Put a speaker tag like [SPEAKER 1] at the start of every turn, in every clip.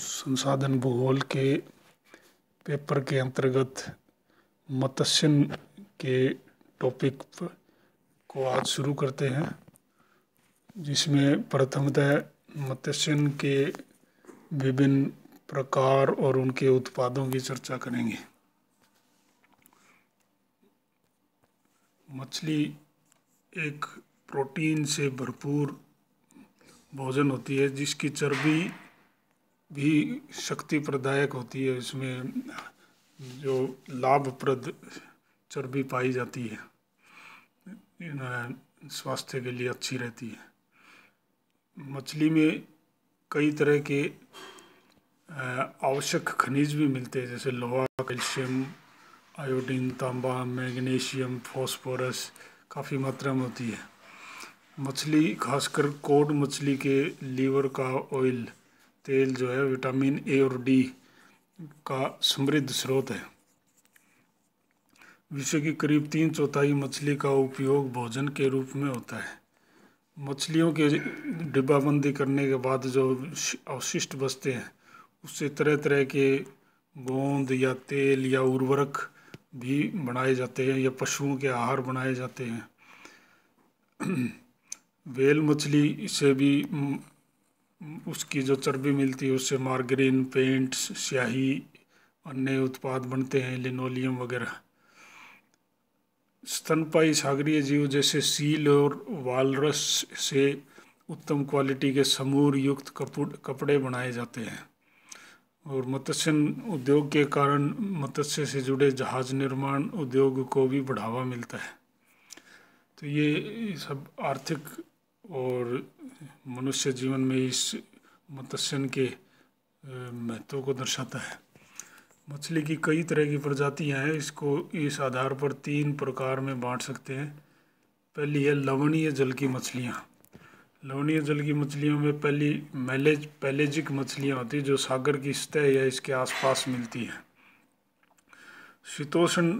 [SPEAKER 1] संसाधन भूगोल के पेपर के अंतर्गत मत्स्यन के टॉपिक को आज शुरू करते हैं जिसमें प्रथमतः मत्स्यन के विभिन्न प्रकार और उनके उत्पादों की चर्चा करेंगे मछली एक प्रोटीन से भरपूर भोजन होती है जिसकी चर्बी भी शक्ति प्रदायक होती है इसमें जो लाभप्रद चर्बी पाई जाती है स्वास्थ्य के लिए अच्छी रहती है मछली में कई तरह के आवश्यक खनिज भी मिलते हैं जैसे लोहा कैल्शियम आयोडीन तांबा मैग्नीशियम फॉस्फोरस काफ़ी मात्रा में होती है मछली खासकर कोड मछली के लीवर का ऑयल तेल जो है विटामिन ए और डी का समृद्ध स्रोत है विश्व की करीब तीन चौथाई मछली का उपयोग भोजन के रूप में होता है मछलियों के डिब्बाबंदी करने के बाद जो अवशिष्ट बचते हैं उससे तरह तरह के गोंद या तेल या उर्वरक भी बनाए जाते हैं या पशुओं के आहार बनाए जाते हैं वेल मछली से भी उसकी जो चर्बी मिलती है उससे मार्गरीन पेंट्स स्याही और नए उत्पाद बनते हैं लिनोलियम वगैरह स्तनपाई सागरीय जीव जैसे सील और वालरस से उत्तम क्वालिटी के समूर युक्त कपड़े बनाए जाते हैं और मत्स्य उद्योग के कारण मत्स्य से जुड़े जहाज निर्माण उद्योग को भी बढ़ावा मिलता है तो ये सब आर्थिक और मनुष्य जीवन में इस मत्स्यन के महत्व को दर्शाता है मछली की कई तरह की प्रजातियां हैं इसको इस आधार पर तीन प्रकार में बांट सकते हैं पहली है लवणीय जल की मछलियां लवणीय जल की मछलियों में पहली मैलेज पैलेजिक मछलियां होती हैं जो सागर की सतह या इसके आसपास मिलती हैं शीतोषण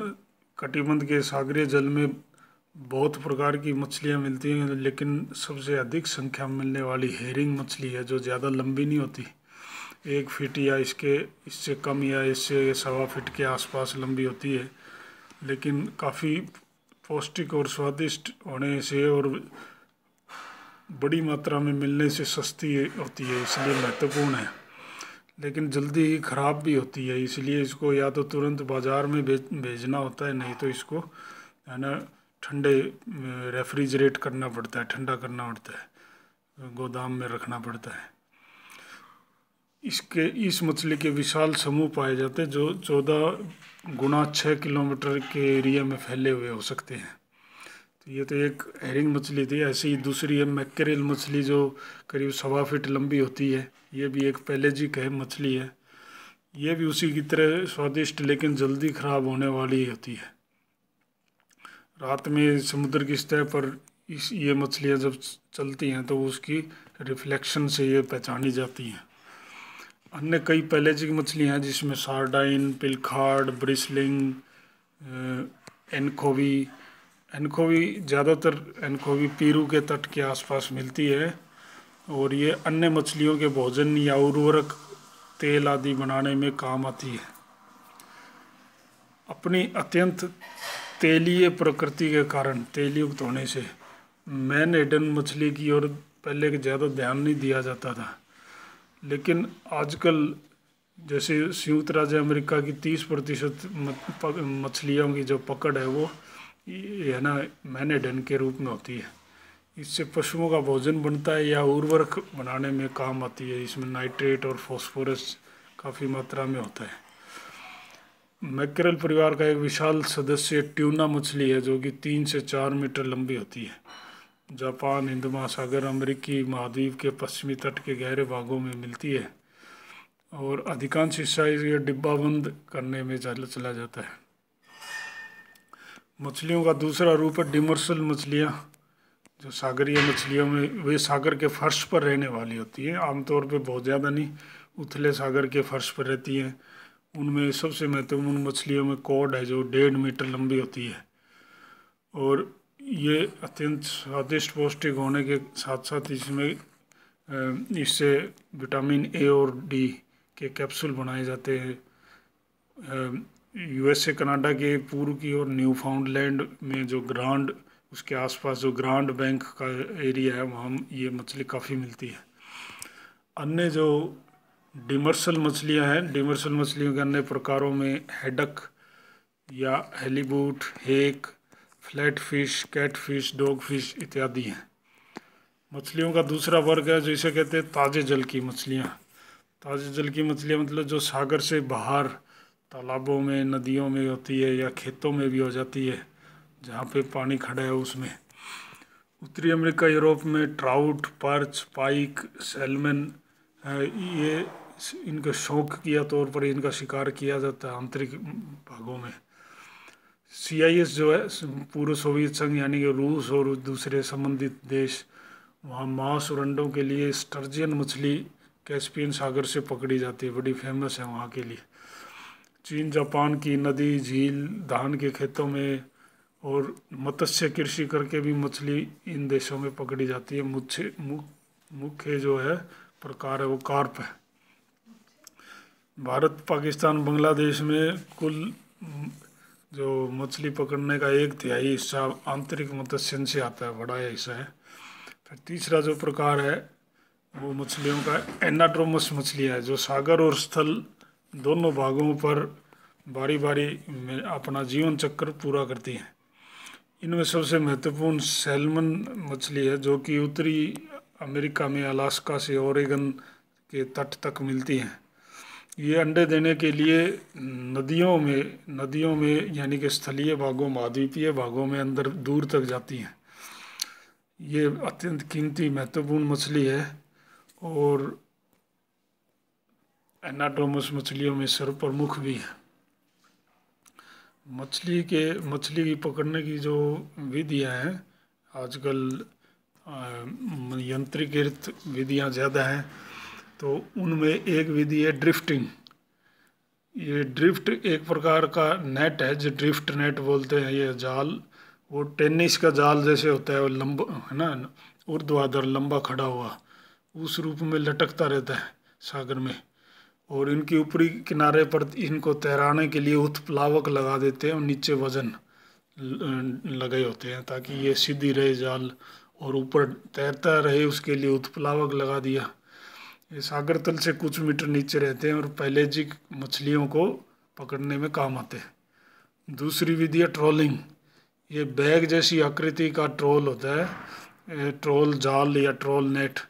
[SPEAKER 1] कटिबंध के सागरीय जल में बहुत प्रकार की मछलियाँ मिलती हैं लेकिन सबसे अधिक संख्या में मिलने वाली हेरिंग मछली है जो ज़्यादा लंबी नहीं होती एक फीट या इसके इससे कम या इससे सवा फीट के आसपास लंबी होती है लेकिन काफ़ी पौष्टिक और स्वादिष्ट होने से और बड़ी मात्रा में मिलने से सस्ती होती है इसलिए महत्वपूर्ण है लेकिन जल्दी ही ख़राब भी होती है इसलिए इसको या तो तुरंत बाज़ार में भेजना होता है नहीं तो इसको है ना ठंडे रेफ्रिजरेट करना पड़ता है ठंडा करना पड़ता है गोदाम में रखना पड़ता है इसके इस मछली के विशाल समूह पाए जाते हैं जो चौदह गुना छः किलोमीटर के एरिया में फैले हुए हो सकते हैं तो ये तो एक हेरिंग मछली थी ऐसी ही दूसरी है मैकेरियल मछली जो करीब सवा फीट लंबी होती है ये भी एक पहले जी कह मछली है ये भी उसी की तरह स्वादिष्ट लेकिन जल्दी ख़राब होने वाली होती है रात में समुद्र की सतह पर इस ये मछलियाँ जब चलती हैं तो उसकी रिफ्लेक्शन से ये पहचानी जाती हैं अन्य कई पैलेजिक मछलियाँ हैं जिसमें सार्डाइन पिलखाड ब्रिसलिंग एनखोवी एनखोवी ज़्यादातर एनखोवी पीरू के तट के आसपास मिलती है और ये अन्य मछलियों के भोजन या उर्वरक तेल आदि बनाने में काम आती है अपनी अत्यंत तेलीय प्रकृति के कारण तेलयुक्त होने से मैन एडन मछली की ओर पहले के ज़्यादा ध्यान नहीं दिया जाता था लेकिन आजकल जैसे संयुक्त राज्य अमेरिका की तीस प्रतिशत मछलियों की जो पकड़ है वो है ना मैन एडन के रूप में होती है इससे पशुओं का भोजन बनता है या उर्वरक बनाने में काम आती है इसमें नाइट्रेट और फॉस्फोरस काफ़ी मात्रा में होता है मैकरल परिवार का एक विशाल सदस्य ट्यूना मछली है जो कि तीन से चार मीटर लंबी होती है जापान हिंद महासागर अमरीकी महाद्वीप के पश्चिमी तट के गहरे भागों में मिलती है और अधिकांश हिस्सा यह बंद करने में चला जाता है मछलियों का दूसरा रूप है डिमर्सल मछलियाँ जो सागरीय मछलियों में वे सागर के फर्श पर रहने वाली होती है आमतौर पर बहुत ज़्यादा नहीं उथले सागर के फर्श पर रहती हैं उनमें सबसे महत्वपूर्ण मछलियों में कॉड है जो डेढ़ मीटर लंबी होती है और ये अत्यंत स्वादिष्ट पौष्टिक होने के साथ साथ इसमें इससे विटामिन ए और डी के कैप्सूल बनाए जाते हैं यूएसए कनाडा के पूर्व की और न्यू फाउंडलैंड में जो ग्रांड उसके आसपास जो ग्रांड बैंक का एरिया है वहाँ ये मछली काफ़ी मिलती है अन्य जो डिमर्सल मछलियाँ हैं डिमर्सल मछलियों के अन्य प्रकारों में हेडक या halibut hake flatfish catfish dogfish इत्यादि हैं मछलियों का दूसरा वर्ग है जिसे कहते हैं ताज़े जल की मछलियाँ ताज़े जल की मछलियाँ मतलब जो सागर से बाहर तालाबों में नदियों में होती है या खेतों में भी हो जाती है जहाँ पे पानी खड़ा है उसमें उत्तरी अमेरिका यूरोप में ट्राउट पर्च पाइक सेलमन ये इनका शौक किया तौर पर इनका शिकार किया जाता है आंतरिक भागों में सीआईएस जो है पूर्व सोवियत संघ यानी कि रूस और दूसरे संबंधित देश वहाँ मांस और अंडों के लिए स्टर्जियन मछली कैस्पियन सागर से पकड़ी जाती है बड़ी फेमस है वहाँ के लिए चीन जापान की नदी झील धान के खेतों में और मत्स्य कृषि करके भी मछली इन देशों में पकड़ी जाती है मुख्य मुख्य जो है प्रकार है वो कार्प है भारत पाकिस्तान बांग्लादेश में कुल जो मछली पकड़ने का एक तिहाई हिस्सा आंतरिक मत्स्यन से आता है बड़ा हिस्सा है फिर तीसरा जो प्रकार है वो मछलियों का एनाड्रोमस मछलियाँ है जो सागर और स्थल दोनों भागों पर बारी बारी में अपना जीवन चक्र पूरा करती हैं इनमें सबसे महत्वपूर्ण सैलमन मछली है जो कि उत्तरी अमेरिका में अलास्का से ओरेगन के तट तक मिलती हैं ये अंडे देने के लिए नदियों में नदियों में यानी कि स्थलीय भागों महाद्वीपीय भागों में अंदर दूर तक जाती हैं ये अत्यंत कीमती महत्वपूर्ण मछली है और एनाटोमस मछलियों में सर्वप्रमुख भी है मछली के मछली की पकड़ने की जो विधियाँ हैं आजकल यंत्रीकृत विधियाँ ज़्यादा हैं तो उनमें एक विधि है ड्रिफ्टिंग ये ड्रिफ्ट एक प्रकार का नेट है जो ड्रिफ्ट नेट बोलते हैं ये जाल वो टेनिस का जाल जैसे होता है वो लंबा है ना ऊर्ध्वाधर लंबा खड़ा हुआ उस रूप में लटकता रहता है सागर में और इनके ऊपरी किनारे पर इनको तैराने के लिए उत्प्लावक लगा देते हैं और नीचे वजन लगे होते हैं ताकि ये सीधी रहे जाल और ऊपर तैरता रहे उसके लिए उत्प्लावक लगा दिया ये सागर तल से कुछ मीटर नीचे रहते हैं और पहले जी मछलियों को पकड़ने में काम आते हैं दूसरी विधि है ट्रोलिंग ये बैग जैसी आकृति का ट्रोल होता है ट्रोल जाल या ट्रोल नेट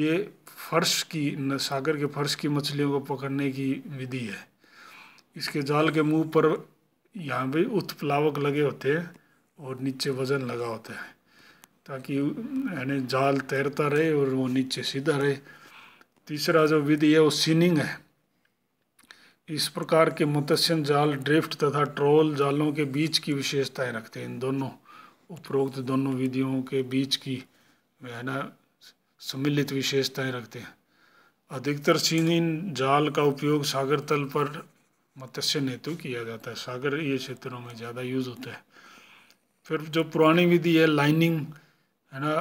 [SPEAKER 1] ये फर्श की सागर के फर्श की मछलियों को पकड़ने की विधि है इसके जाल के मुंह पर यहाँ भी उत्प्लावक लगे होते हैं और नीचे वज़न लगा होता है ताकि यानी जाल तैरता रहे और वो नीचे सीधा रहे तीसरा जो विधि है वो सीनिंग है इस प्रकार के मुतसन जाल ड्रिफ्ट तथा ट्रोल जालों के बीच की विशेषताएं रखते हैं इन दोनों उपरोक्त दोनों विधियों के बीच की है ना सम्मिलित विशेषताएं रखते हैं अधिकतर सीनिंग जाल का उपयोग सागर तल पर मत्स्य हेतु किया जाता है सागर ये क्षेत्रों में ज़्यादा यूज़ होता है फिर जो पुरानी विधि है लाइनिंग है ना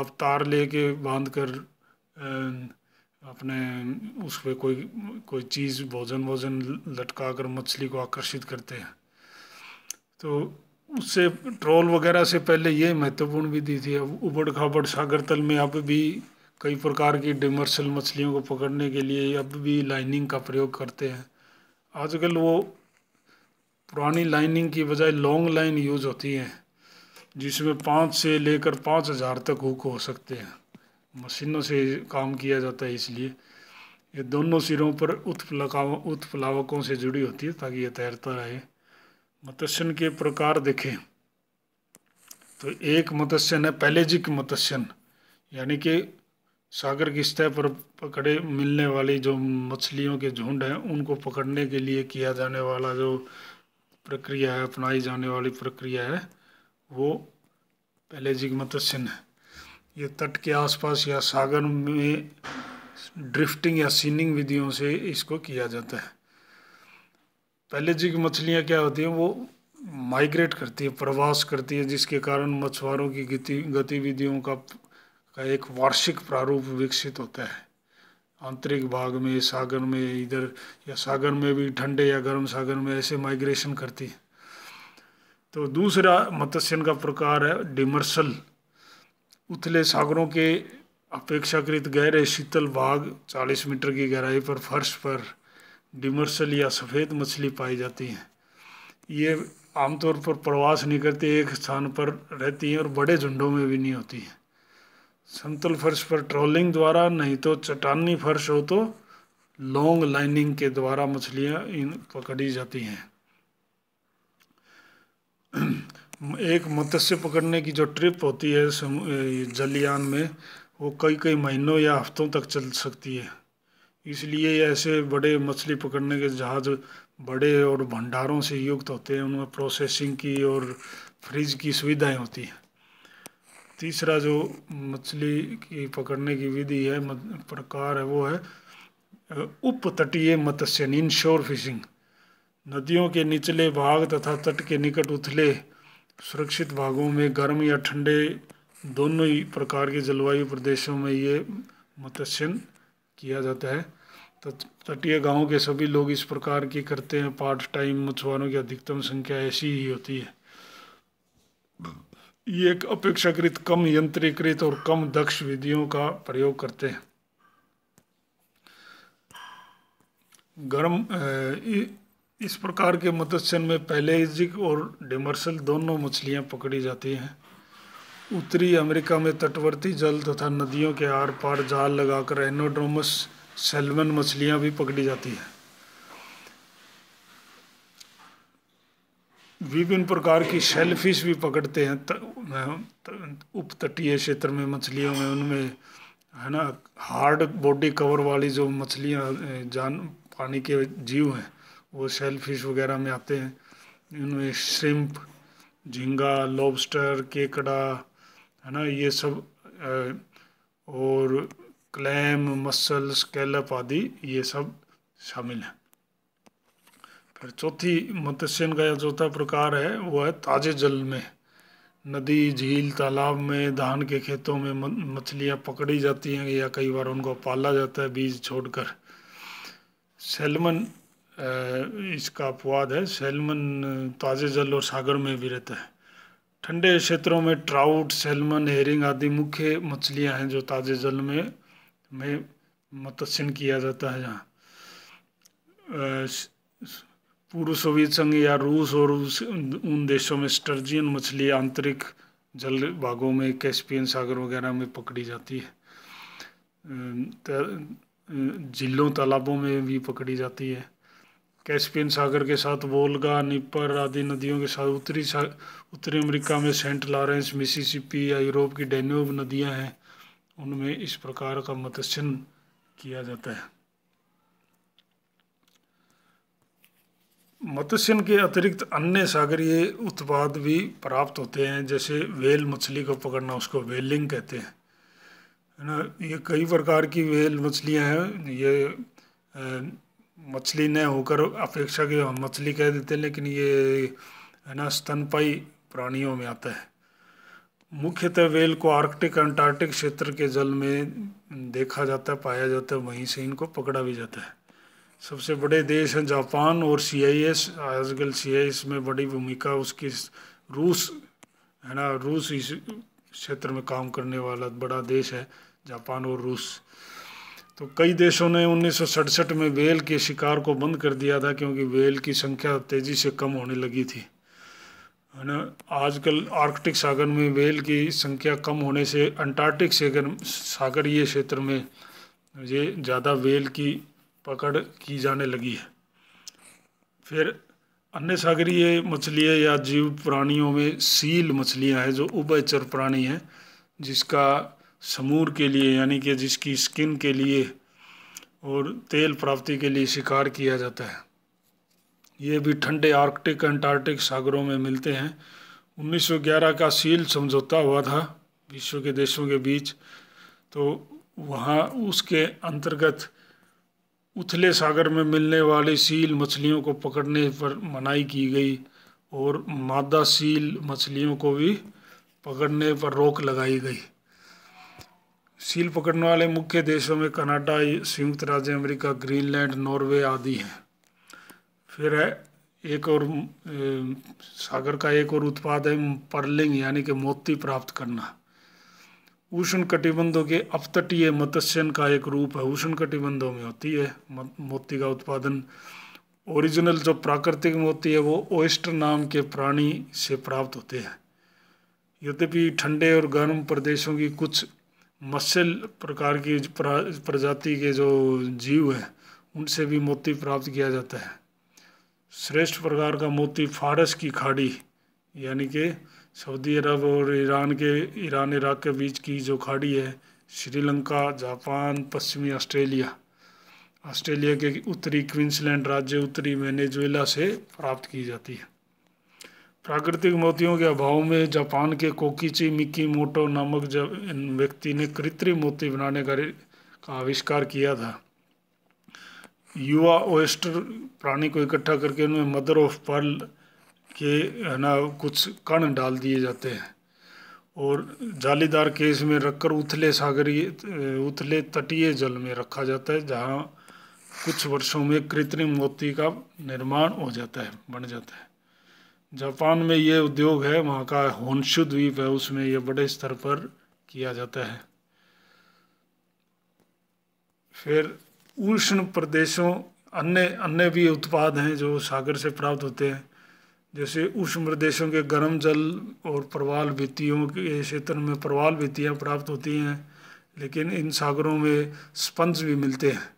[SPEAKER 1] आप तार लेके बांध कर अपने उस पर कोई कोई चीज़ भोजन वोजन लटका कर मछली को आकर्षित करते हैं तो उससे ट्रोल वगैरह से पहले ये महत्वपूर्ण विधि थी अब उबड़ खाबड़ सागर तल में अब भी कई प्रकार की डिमर्सल मछलियों को पकड़ने के लिए अब भी लाइनिंग का प्रयोग करते हैं आजकल वो पुरानी लाइनिंग की बजाय लॉन्ग लाइन यूज़ होती है जिसमें पाँच से लेकर पाँच हज़ार तक हुक हो सकते हैं मशीनों से काम किया जाता है इसलिए ये दोनों सिरों पर उत्पलका उत्प्लावकों से जुड़ी होती है ताकि ये तैरता रहे मत्स्यन के प्रकार देखें तो एक मत्स्यन है पैलेजिक मत्स्यन यानी कि सागर की सतह पर पकड़े मिलने वाली जो मछलियों के झुंड हैं उनको पकड़ने के लिए किया जाने वाला जो प्रक्रिया है अपनाई जाने वाली प्रक्रिया है वो पैलेजिक मत्स्यन है ये तट के आसपास या सागर में ड्रिफ्टिंग या सीनिंग विधियों से इसको किया जाता है पहले जी की मछलियाँ क्या होती हैं वो माइग्रेट करती है प्रवास करती है जिसके कारण मछुआरों की गति गतिविधियों का का एक वार्षिक प्रारूप विकसित होता है आंतरिक भाग में सागर में इधर या सागर में भी ठंडे या गर्म सागर में ऐसे माइग्रेशन करती है तो दूसरा मत्स्यन का प्रकार है डिमर्सल उथले सागरों के अपेक्षाकृत गहरे शीतल भाग 40 मीटर की गहराई पर फर्श पर डिमर्सल या सफ़ेद मछली पाई जाती हैं ये आमतौर पर प्रवास नहीं करती एक स्थान पर रहती हैं और बड़े झुंडों में भी नहीं होती हैं समतल फर्श पर ट्रोलिंग द्वारा नहीं तो चट्टानी फर्श हो तो लॉन्ग लाइनिंग के द्वारा मछलियाँ इन पकड़ी जाती हैं एक मत्स्य पकड़ने की जो ट्रिप होती है जलयान में वो कई कई महीनों या हफ्तों तक चल सकती है इसलिए ऐसे बड़े मछली पकड़ने के जहाज़ बड़े और भंडारों से युक्त होते हैं उनमें प्रोसेसिंग की और फ्रिज की सुविधाएं होती हैं तीसरा जो मछली की पकड़ने की विधि है प्रकार है वो है उप तटीय मत्स्यन इन शोर फिशिंग नदियों के निचले भाग तथा तट के निकट उथले सुरक्षित भागों में गर्म या ठंडे दोनों ही प्रकार के जलवायु प्रदेशों में ये मत्स्यन किया जाता है तटीय गाँव के सभी लोग इस प्रकार की करते हैं पार्ट टाइम मछुआरों की अधिकतम संख्या ऐसी ही होती है ये एक अपेक्षाकृत कम यंत्रीकृत और कम दक्ष विधियों का प्रयोग करते हैं गर्म इस प्रकार के मत्स्यन में पैलेजिक और डिमर्सल दोनों मछलियाँ पकड़ी जाती हैं उत्तरी अमेरिका में तटवर्ती जल तथा नदियों के आर पार जाल लगाकर एनोड्रोमस सेलमन मछलियाँ भी पकड़ी जाती हैं विभिन्न प्रकार की शेलफिश भी पकड़ते हैं उपतटीय क्षेत्र में मछलियों में उनमें है ना हार्ड बॉडी कवर वाली जो मछलियाँ जान पानी के जीव हैं वो शेल फिश वगैरह में आते हैं इनमें श्रिम्प झींगा लॉबस्टर केकड़ा है ना ये सब और क्लैम मसल स्केलप आदि ये सब शामिल हैं फिर चौथी मत्स्यन का चौथा प्रकार है वो है ताजे जल में नदी झील तालाब में धान के खेतों में मछलियाँ पकड़ी जाती हैं या कई बार उनको पाला जाता है बीज छोड़कर सेलमन इसका अपवाद है सैलमन ताज़े जल और सागर में भी रहता है ठंडे क्षेत्रों में ट्राउट सेलमन हेरिंग आदि मुख्य मछलियां हैं जो ताज़े जल में में मत्स्यन किया जाता है यहाँ पूर्व सोवियत संघ या रूस और उस उन देशों में स्टर्जियन मछली आंतरिक जल भागों में कैस्पियन सागर वगैरह में पकड़ी जाती है झीलों तालाबों में भी पकड़ी जाती है कैस्पियन सागर के साथ वोल्गा निपर आदि नदियों के साथ उत्तरी उत्तरी अमेरिका में सेंट लॉरेंस मिसिसिपी या यूरोप की डेन्यूब नदियां हैं उनमें इस प्रकार का मत्स्यन किया जाता है मत्स्यन के अतिरिक्त अन्य सागरीय उत्पाद भी प्राप्त होते हैं जैसे वेल मछली को पकड़ना उसको वेलिंग कहते हैं है ना ये कई प्रकार की वेल मछलियां हैं ये मछली न होकर अपेक्षा के हम मछली कह देते हैं लेकिन ये है ना स्तनपाई प्राणियों में आता है मुख्यतः वेल को आर्कटिक अंटार्कटिक क्षेत्र के जल में देखा जाता है पाया जाता है वहीं से इनको पकड़ा भी जाता है सबसे बड़े देश हैं जापान और सी आई एस आजकल सी आई एस में बड़ी भूमिका उसकी रूस है ना रूस इस क्षेत्र में काम करने वाला बड़ा देश है जापान और रूस तो कई देशों ने उन्नीस में वेल के शिकार को बंद कर दिया था क्योंकि वेल की संख्या तेज़ी से कम होने लगी थी है ना आजकल आर्कटिक सागर में वेल की संख्या कम होने से अंटार्कटिक सागर सागरीय क्षेत्र में ये ज़्यादा वेल की पकड़ की जाने लगी है फिर अन्य सागरीय मछलियाँ या जीव प्राणियों में सील मछलियाँ हैं जो उभयचर प्राणी हैं जिसका समूर के लिए यानी कि जिसकी स्किन के लिए और तेल प्राप्ति के लिए शिकार किया जाता है ये भी ठंडे आर्कटिक अंटार्कटिक सागरों में मिलते हैं 1911 का सील समझौता हुआ था विश्व के देशों के बीच तो वहाँ उसके अंतर्गत उथले सागर में मिलने वाली सील मछलियों को पकड़ने पर मनाही की गई और मादा सील मछलियों को भी पकड़ने पर रोक लगाई गई सील पकड़ने वाले मुख्य देशों में कनाडा संयुक्त राज्य अमेरिका ग्रीनलैंड नॉर्वे आदि हैं फिर है एक और सागर का एक और उत्पाद है पर्लिंग यानी कि मोती प्राप्त करना उष्ण कटिबंधों के अपतटीय मत्स्यन का एक रूप है उष्ण कटिबंधों में होती है मोती का उत्पादन ओरिजिनल जो प्राकृतिक मोती है वो ओइस्टर नाम के प्राणी से प्राप्त होते हैं यद्यपि ठंडे और गर्म प्रदेशों की कुछ मत्स्य प्रकार की प्रजाति के जो जीव हैं उनसे भी मोती प्राप्त किया जाता है श्रेष्ठ प्रकार का मोती फारस की खाड़ी यानी कि सऊदी अरब और ईरान के ईरान इराक के बीच की जो खाड़ी है श्रीलंका जापान पश्चिमी ऑस्ट्रेलिया ऑस्ट्रेलिया के उत्तरी क्विंसलैंड राज्य उत्तरी वेनेजुएला से प्राप्त की जाती है प्राकृतिक मोतियों के अभाव में जापान के कोकीची मिक्की मोटो नामक जब व्यक्ति ने कृत्रिम मोती बनाने का, का आविष्कार किया था युवा ओएस्टर प्राणी को इकट्ठा करके उनमें मदर ऑफ पर्ल के है ना कुछ कण डाल दिए जाते हैं और जालीदार केस में रखकर उथले सागरीय उथले तटीय जल में रखा जाता है जहाँ कुछ वर्षों में कृत्रिम मोती का निर्माण हो जाता है बन जाता है जापान में ये उद्योग है वहाँ का होनशु द्वीप है उसमें ये बड़े स्तर पर किया जाता है फिर उष्ण प्रदेशों अन्य अन्य भी उत्पाद हैं जो सागर से प्राप्त होते हैं जैसे उष्ण प्रदेशों के गर्म जल और प्रवाल वित्तियों के क्षेत्र में प्रवाल वित्तियाँ प्राप्त होती हैं लेकिन इन सागरों में स्पंज भी मिलते हैं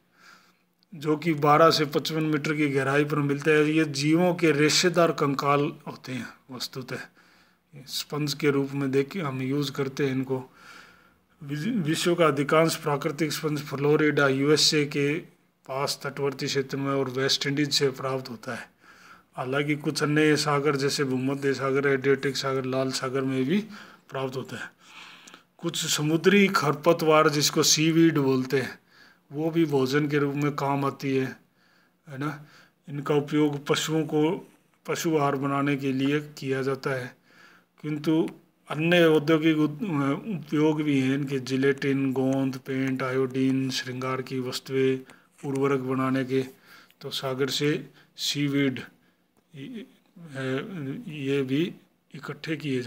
[SPEAKER 1] जो कि 12 से 55 मीटर की गहराई पर मिलते हैं ये जीवों के रेशेदार कंकाल होते हैं वस्तुतः स्पंज के रूप में देख के हम यूज़ करते हैं इनको विश्व का अधिकांश प्राकृतिक स्पंज फ्लोरिडा यूएसए के पास तटवर्ती क्षेत्र में और वेस्ट इंडीज से प्राप्त होता है हालांकि कुछ अन्य सागर जैसे भूमध्य सागर एडियोटिक सागर लाल सागर में भी प्राप्त होता है कुछ समुद्री खरपतवार जिसको सीवीड बोलते हैं वो भी भोजन के रूप में काम आती है है ना इनका उपयोग पशुओं को पशु आहार बनाने के लिए किया जाता है किंतु अन्य औद्योगिक उपयोग भी हैं इनके जिलेटिन गोंद पेंट आयोडीन श्रृंगार की वस्तुएं उर्वरक बनाने के तो सागर से सीवीड ये भी इकट्ठे किए जाते